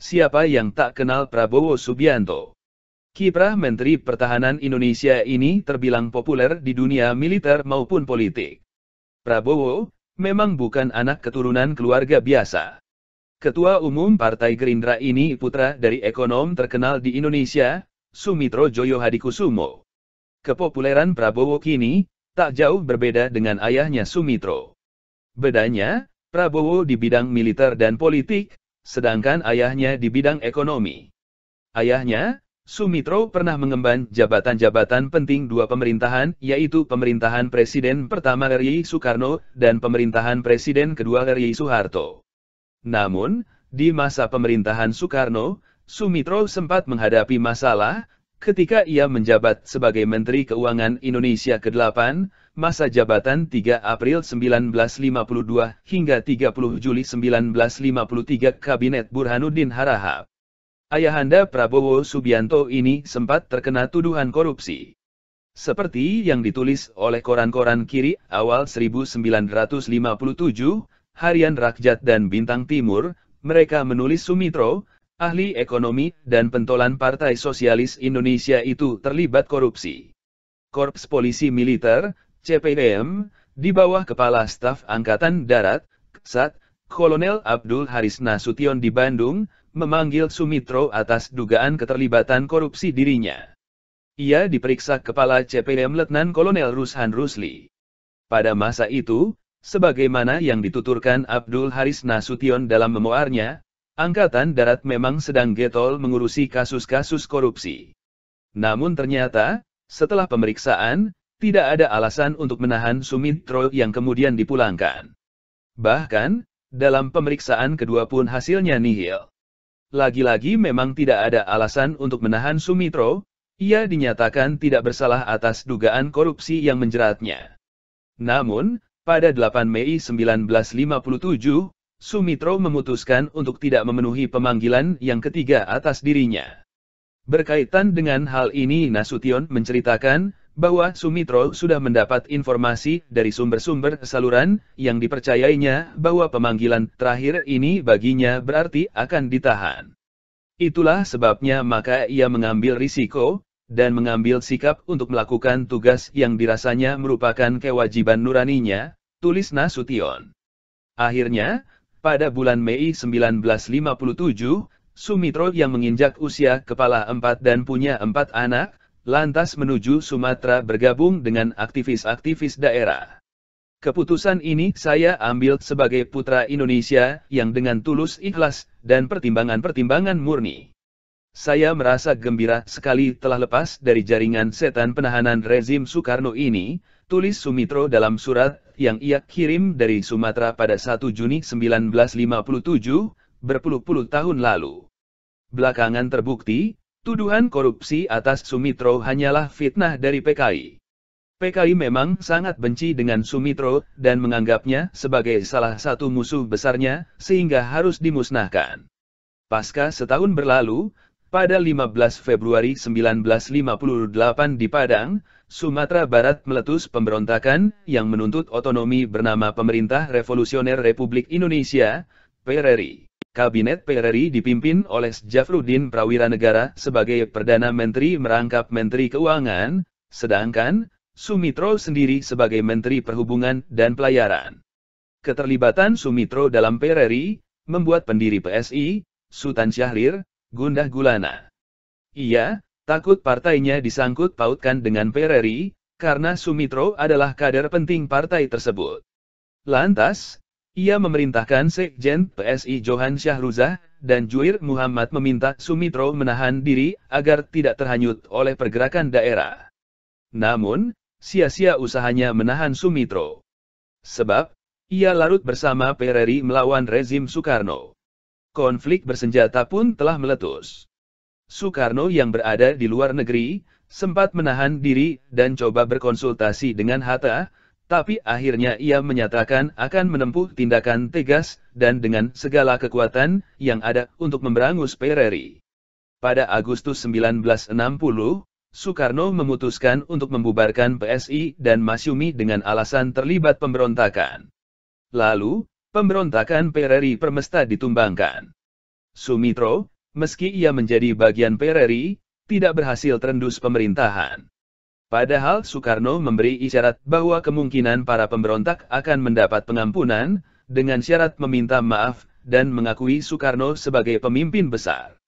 Siapa yang tak kenal Prabowo Subianto? Kiprah Menteri Pertahanan Indonesia ini terbilang populer di dunia militer maupun politik. Prabowo, memang bukan anak keturunan keluarga biasa. Ketua Umum Partai Gerindra ini putra dari ekonom terkenal di Indonesia, Sumitro Joyo Hadikusumo. Kepopuleran Prabowo kini, tak jauh berbeda dengan ayahnya Sumitro. Bedanya, Prabowo di bidang militer dan politik, sedangkan ayahnya di bidang ekonomi. Ayahnya, Sumitro pernah mengemban jabatan-jabatan penting dua pemerintahan, yaitu pemerintahan Presiden pertama RI Soekarno dan pemerintahan Presiden kedua RI Soeharto. Namun, di masa pemerintahan Soekarno, Sumitro sempat menghadapi masalah, ketika ia menjabat sebagai Menteri Keuangan Indonesia ke-8, masa jabatan 3 April 1952 hingga 30 Juli 1953 Kabinet Burhanuddin Harahap. Ayahanda Prabowo Subianto ini sempat terkena tuduhan korupsi. Seperti yang ditulis oleh koran-koran kiri awal 1957, Harian Rakyat dan Bintang Timur, mereka menulis Sumitro, ahli ekonomi, dan pentolan Partai Sosialis Indonesia itu terlibat korupsi. Korps Polisi Militer, CPM, di bawah Kepala Staf Angkatan Darat, KSAT, Kolonel Abdul Haris Nasution di Bandung, memanggil Sumitro atas dugaan keterlibatan korupsi dirinya. Ia diperiksa Kepala CPM Letnan Kolonel Rushan Rusli. Pada masa itu, sebagaimana yang dituturkan Abdul Haris Nasution dalam memoarnya, Angkatan Darat memang sedang getol mengurusi kasus-kasus korupsi. Namun ternyata, setelah pemeriksaan, tidak ada alasan untuk menahan Sumitro yang kemudian dipulangkan. Bahkan, dalam pemeriksaan kedua pun hasilnya nihil. Lagi-lagi memang tidak ada alasan untuk menahan Sumitro, ia dinyatakan tidak bersalah atas dugaan korupsi yang menjeratnya. Namun, pada 8 Mei 1957, Sumitro memutuskan untuk tidak memenuhi pemanggilan yang ketiga atas dirinya. Berkaitan dengan hal ini Nasution menceritakan, bahwa Sumitro sudah mendapat informasi dari sumber-sumber saluran, yang dipercayainya bahwa pemanggilan terakhir ini baginya berarti akan ditahan. Itulah sebabnya maka ia mengambil risiko, dan mengambil sikap untuk melakukan tugas yang dirasanya merupakan kewajiban nuraninya, tulis Nasution. Akhirnya, pada bulan Mei 1957, Sumitro yang menginjak usia kepala empat dan punya empat anak, lantas menuju Sumatera bergabung dengan aktivis-aktivis daerah. Keputusan ini saya ambil sebagai putra Indonesia yang dengan tulus ikhlas dan pertimbangan-pertimbangan murni. Saya merasa gembira sekali telah lepas dari jaringan setan penahanan rezim Soekarno ini, tulis Sumitro dalam surat yang ia kirim dari Sumatera pada 1 Juni 1957, berpuluh-puluh tahun lalu. Belakangan terbukti, tuduhan korupsi atas Sumitro hanyalah fitnah dari PKI. PKI memang sangat benci dengan Sumitro dan menganggapnya sebagai salah satu musuh besarnya, sehingga harus dimusnahkan. Pasca setahun berlalu, pada 15 Februari 1958 di Padang, Sumatera Barat meletus pemberontakan yang menuntut otonomi bernama Pemerintah Revolusioner Republik Indonesia, PRRI. Kabinet PRRI dipimpin oleh Jafrudin Negara sebagai Perdana Menteri merangkap Menteri Keuangan, sedangkan Sumitro sendiri sebagai Menteri Perhubungan dan Pelayaran. Keterlibatan Sumitro dalam PRRI membuat pendiri PSI, Sultan Syahrir, gundah gulana. Ia takut partainya disangkut pautkan dengan Pereri, karena Sumitro adalah kader penting partai tersebut. Lantas, ia memerintahkan Sekjen PSI Johan Syahruzah dan Juir Muhammad meminta Sumitro menahan diri agar tidak terhanyut oleh pergerakan daerah. Namun, sia-sia usahanya menahan Sumitro. Sebab, ia larut bersama Pereri melawan rezim Soekarno konflik bersenjata pun telah meletus. Soekarno yang berada di luar negeri, sempat menahan diri dan coba berkonsultasi dengan Hatta, tapi akhirnya ia menyatakan akan menempuh tindakan tegas dan dengan segala kekuatan yang ada untuk memberangus Pereri. Pada Agustus 1960, Soekarno memutuskan untuk membubarkan PSI dan Masyumi dengan alasan terlibat pemberontakan. Lalu, pemberontakan Pereri Permesta ditumbangkan. Sumitro, meski ia menjadi bagian Pereri, tidak berhasil terendus pemerintahan. Padahal Soekarno memberi isyarat bahwa kemungkinan para pemberontak akan mendapat pengampunan, dengan syarat meminta maaf, dan mengakui Soekarno sebagai pemimpin besar.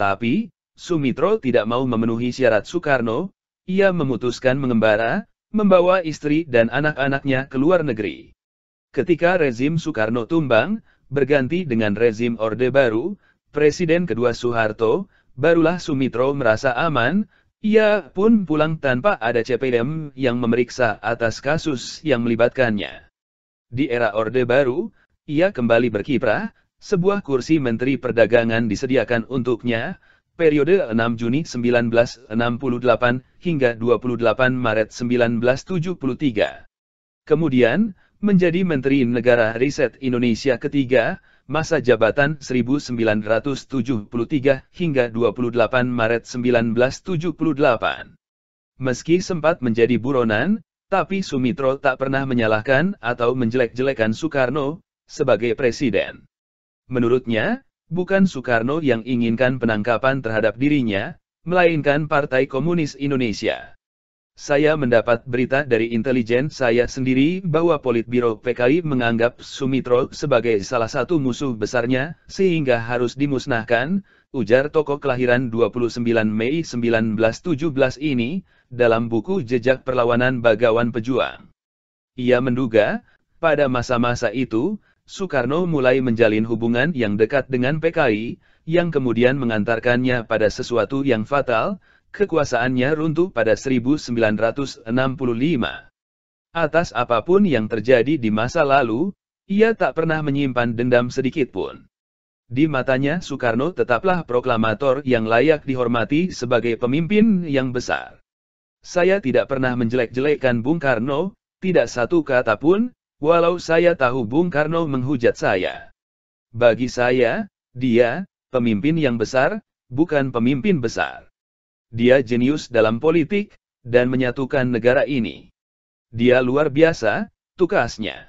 Tapi, Sumitro tidak mau memenuhi syarat Soekarno, ia memutuskan mengembara, membawa istri dan anak-anaknya ke luar negeri. Ketika rezim Soekarno tumbang, berganti dengan rezim Orde Baru, Presiden kedua Soeharto, barulah Sumitro merasa aman, ia pun pulang tanpa ada CPM yang memeriksa atas kasus yang melibatkannya. Di era Orde Baru, ia kembali berkiprah, sebuah kursi Menteri Perdagangan disediakan untuknya, periode 6 Juni 1968 hingga 28 Maret 1973. Kemudian, menjadi Menteri Negara Riset Indonesia ketiga, masa jabatan 1973 hingga 28 Maret 1978. Meski sempat menjadi buronan, tapi Sumitro tak pernah menyalahkan atau menjelek-jelekan Soekarno sebagai presiden. Menurutnya, bukan Soekarno yang inginkan penangkapan terhadap dirinya, melainkan Partai Komunis Indonesia. Saya mendapat berita dari intelijen saya sendiri bahwa Politbiro PKI menganggap Sumitro sebagai salah satu musuh besarnya, sehingga harus dimusnahkan, ujar tokoh kelahiran 29 Mei 1917 ini, dalam buku Jejak Perlawanan Bagawan Pejuang. Ia menduga, pada masa-masa itu, Soekarno mulai menjalin hubungan yang dekat dengan PKI, yang kemudian mengantarkannya pada sesuatu yang fatal, kekuasaannya runtuh pada 1965. Atas apapun yang terjadi di masa lalu, ia tak pernah menyimpan dendam sedikitpun. Di matanya Soekarno tetaplah proklamator yang layak dihormati sebagai pemimpin yang besar. Saya tidak pernah menjelek-jelekkan Bung Karno, tidak satu kata pun, walau saya tahu Bung Karno menghujat saya. Bagi saya, dia, pemimpin yang besar, bukan pemimpin besar. Dia jenius dalam politik, dan menyatukan negara ini. Dia luar biasa, tukasnya.